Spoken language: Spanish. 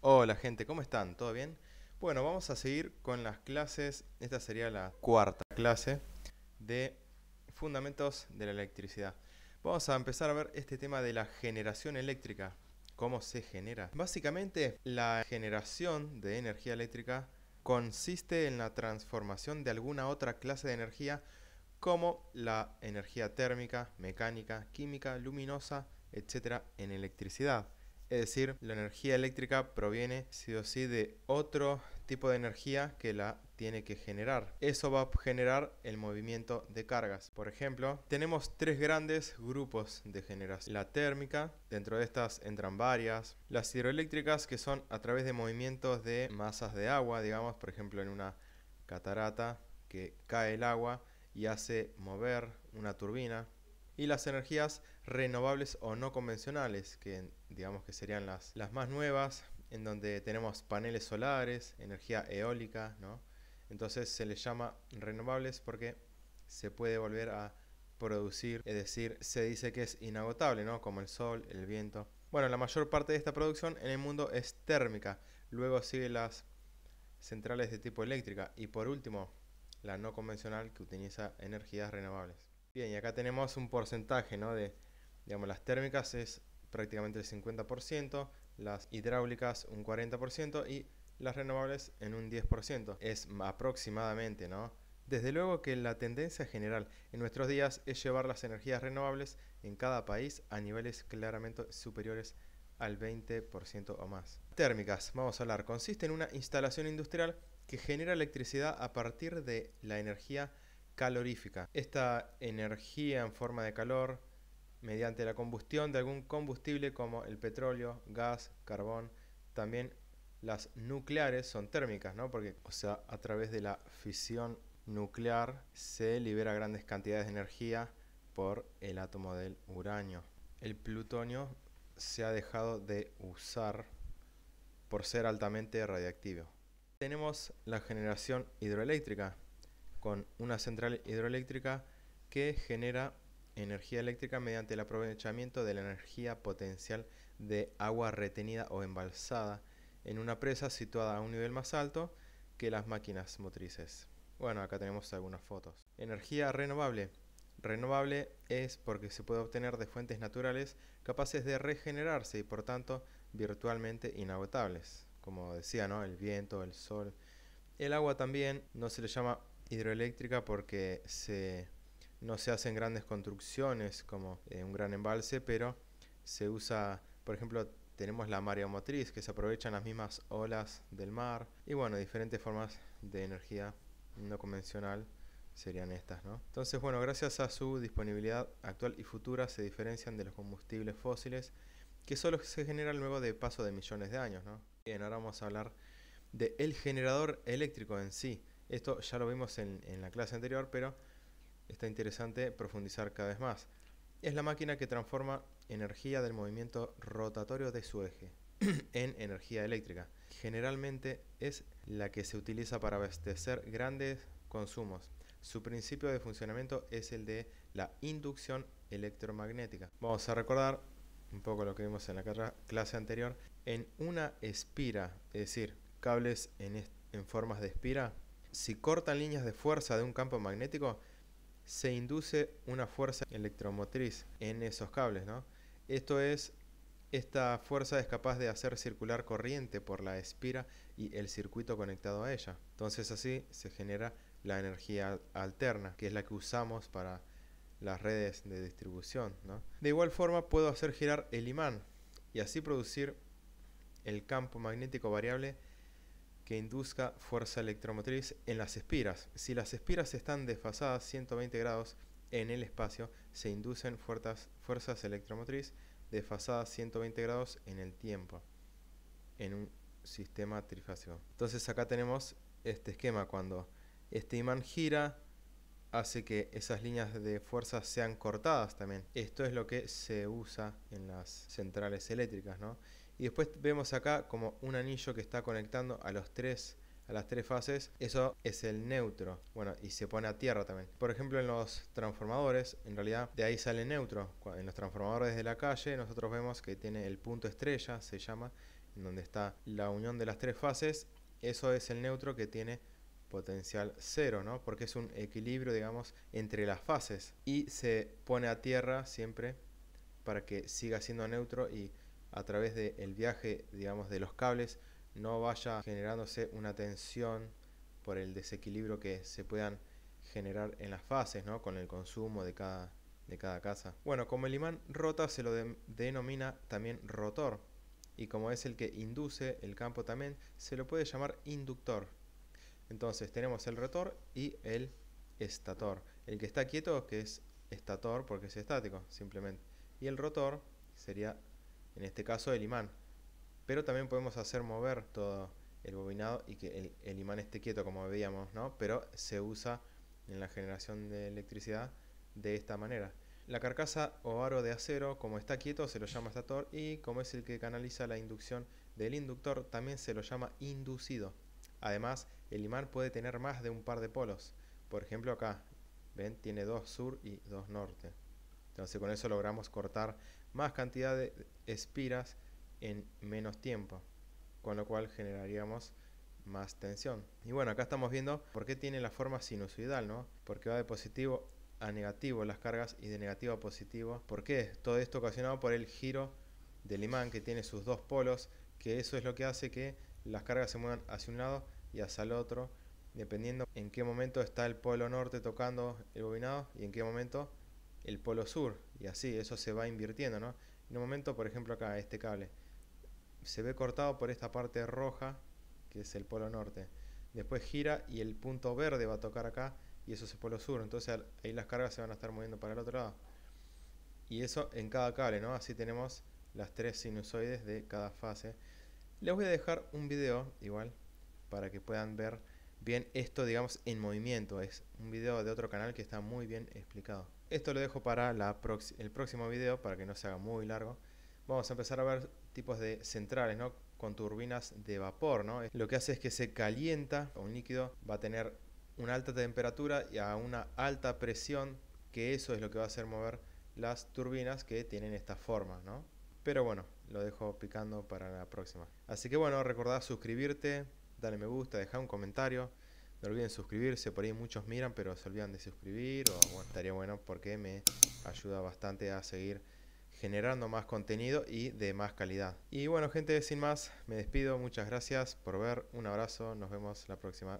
Hola gente, ¿cómo están? ¿Todo bien? Bueno, vamos a seguir con las clases. Esta sería la cuarta clase de Fundamentos de la Electricidad. Vamos a empezar a ver este tema de la generación eléctrica. ¿Cómo se genera? Básicamente, la generación de energía eléctrica consiste en la transformación de alguna otra clase de energía como la energía térmica, mecánica, química, luminosa, etcétera, en electricidad. Es decir, la energía eléctrica proviene sí o sí de otro tipo de energía que la tiene que generar. Eso va a generar el movimiento de cargas. Por ejemplo, tenemos tres grandes grupos de generación. La térmica, dentro de estas entran varias. Las hidroeléctricas que son a través de movimientos de masas de agua, digamos, por ejemplo en una catarata que cae el agua y hace mover una turbina. Y las energías renovables o no convencionales, que digamos que serían las, las más nuevas, en donde tenemos paneles solares, energía eólica, ¿no? Entonces se les llama renovables porque se puede volver a producir, es decir, se dice que es inagotable, ¿no? Como el sol, el viento. Bueno, la mayor parte de esta producción en el mundo es térmica, luego sigue las centrales de tipo eléctrica y por último la no convencional que utiliza energías renovables. Bien, y acá tenemos un porcentaje, ¿no? De, digamos, las térmicas es prácticamente el 50%, las hidráulicas un 40% y las renovables en un 10%. Es aproximadamente, ¿no? Desde luego que la tendencia general en nuestros días es llevar las energías renovables en cada país a niveles claramente superiores al 20% o más. Térmicas, vamos a hablar, consiste en una instalación industrial que genera electricidad a partir de la energía calorífica. Esta energía en forma de calor mediante la combustión de algún combustible como el petróleo, gas, carbón. También las nucleares son térmicas, ¿no? Porque, o sea, a través de la fisión nuclear se libera grandes cantidades de energía por el átomo del uranio. El plutonio se ha dejado de usar por ser altamente radiactivo. Tenemos la generación hidroeléctrica, con una central hidroeléctrica que genera energía eléctrica mediante el aprovechamiento de la energía potencial de agua retenida o embalsada en una presa situada a un nivel más alto que las máquinas motrices. Bueno, acá tenemos algunas fotos. Energía renovable. Renovable es porque se puede obtener de fuentes naturales capaces de regenerarse y por tanto virtualmente inagotables. Como decía, ¿no? El viento, el sol. El agua también no se le llama hidroeléctrica porque se no se hacen grandes construcciones como eh, un gran embalse, pero se usa, por ejemplo, tenemos la mareomotriz, que se aprovechan las mismas olas del mar, y bueno, diferentes formas de energía no convencional serían estas, ¿no? Entonces, bueno, gracias a su disponibilidad actual y futura se diferencian de los combustibles fósiles que solo se generan luego de paso de millones de años, ¿no? Bien, ahora vamos a hablar del el generador eléctrico en sí. Esto ya lo vimos en la clase anterior, pero está interesante profundizar cada vez más. Es la máquina que transforma energía del movimiento rotatorio de su eje en energía eléctrica. Generalmente es la que se utiliza para abastecer grandes consumos. Su principio de funcionamiento es el de la inducción electromagnética. Vamos a recordar un poco lo que vimos en la clase anterior. En una espira, es decir, cables en, en formas de espira, si cortan líneas de fuerza de un campo magnético, se induce una fuerza electromotriz en esos cables, ¿no? Esto es, esta fuerza es capaz de hacer circular corriente por la espira y el circuito conectado a ella. Entonces así se genera la energía alterna, que es la que usamos para las redes de distribución. De igual forma puedo hacer girar el imán y así producir el campo magnético variable que induzca fuerza electromotriz en las espiras. Si las espiras están desfasadas 120 grados en el espacio, se inducen fuerzas, fuerzas electromotriz desfasadas 120 grados en el tiempo, en un sistema trifásico. Entonces acá tenemos este esquema, cuando este imán gira, hace que esas líneas de fuerza sean cortadas también. Esto es lo que se usa en las centrales eléctricas, ¿no? Y después vemos acá como un anillo que está conectando a los tres a las tres fases, eso es el neutro. Bueno, y se pone a tierra también. Por ejemplo, en los transformadores, en realidad de ahí sale neutro. En los transformadores de la calle, nosotros vemos que tiene el punto estrella, se llama, en donde está la unión de las tres fases. Eso es el neutro que tiene potencial cero, ¿no? Porque es un equilibrio, digamos, entre las fases. Y se pone a tierra siempre para que siga siendo neutro y a través del viaje, digamos, de los cables, no vaya generándose una tensión por el desequilibrio que se puedan generar en las fases, ¿no? Con el consumo de cada, de cada casa. Bueno, como el imán rota se lo denomina también rotor y como es el que induce el campo también, se lo puede llamar inductor. Entonces tenemos el rotor y el estator. El que está quieto que es estator porque es estático, simplemente. Y el rotor sería en este caso el imán. Pero también podemos hacer mover todo el bobinado y que el, imán esté quieto, como veíamos, ¿no? Pero se usa en la generación de electricidad de esta manera. La carcasa o aro de acero, como está quieto, se lo llama estator y como es el que canaliza la inducción del inductor, también se lo llama inducido. Además, el imán puede tener más de un par de polos. Por ejemplo, acá, ven, tiene dos sur y dos norte. Entonces con eso logramos cortar más cantidad de espiras en menos tiempo, con lo cual generaríamos más tensión. Y bueno, acá estamos viendo por qué tiene la forma sinusoidal, ¿no? Porque va de positivo a negativo las cargas y de negativo a positivo. ¿Por qué? Todo esto ocasionado por el giro del imán que tiene sus dos polos, que eso es lo que hace que las cargas se muevan hacia un lado y hacia el otro, dependiendo en qué momento está el polo norte tocando el bobinado y en qué momento el polo sur y así eso se va invirtiendo, ¿no? En un momento, por ejemplo, acá este cable se ve cortado por esta parte roja que es el polo norte. Después gira y el punto verde va a tocar acá y eso es el polo sur. Entonces ahí las cargas se van a estar moviendo para el otro lado. Y eso en cada cable, ¿no? Así tenemos las tres sinusoides de cada fase. Les voy a dejar un video igual para que puedan ver bien esto, digamos, en movimiento. Es un video de otro canal que está muy bien explicado. Esto lo dejo para la el próximo video, para que no se haga muy largo. Vamos a empezar a ver tipos de centrales, ¿no? Con turbinas de vapor, ¿no? Lo que hace es que se calienta un líquido, va a tener una alta temperatura y a una alta presión, que eso es lo que va a hacer mover las turbinas que tienen esta forma, ¿no? Pero bueno, lo dejo picando para la próxima. Así que bueno, recordad suscribirte, dale me gusta, dejar un comentario. No olviden suscribirse, por ahí muchos miran, pero se olvidan de suscribir. O estaría bueno porque me ayuda bastante a seguir generando más contenido y de más calidad. Y bueno, gente, sin más, me despido. Muchas gracias por ver. Un abrazo. Nos vemos la próxima.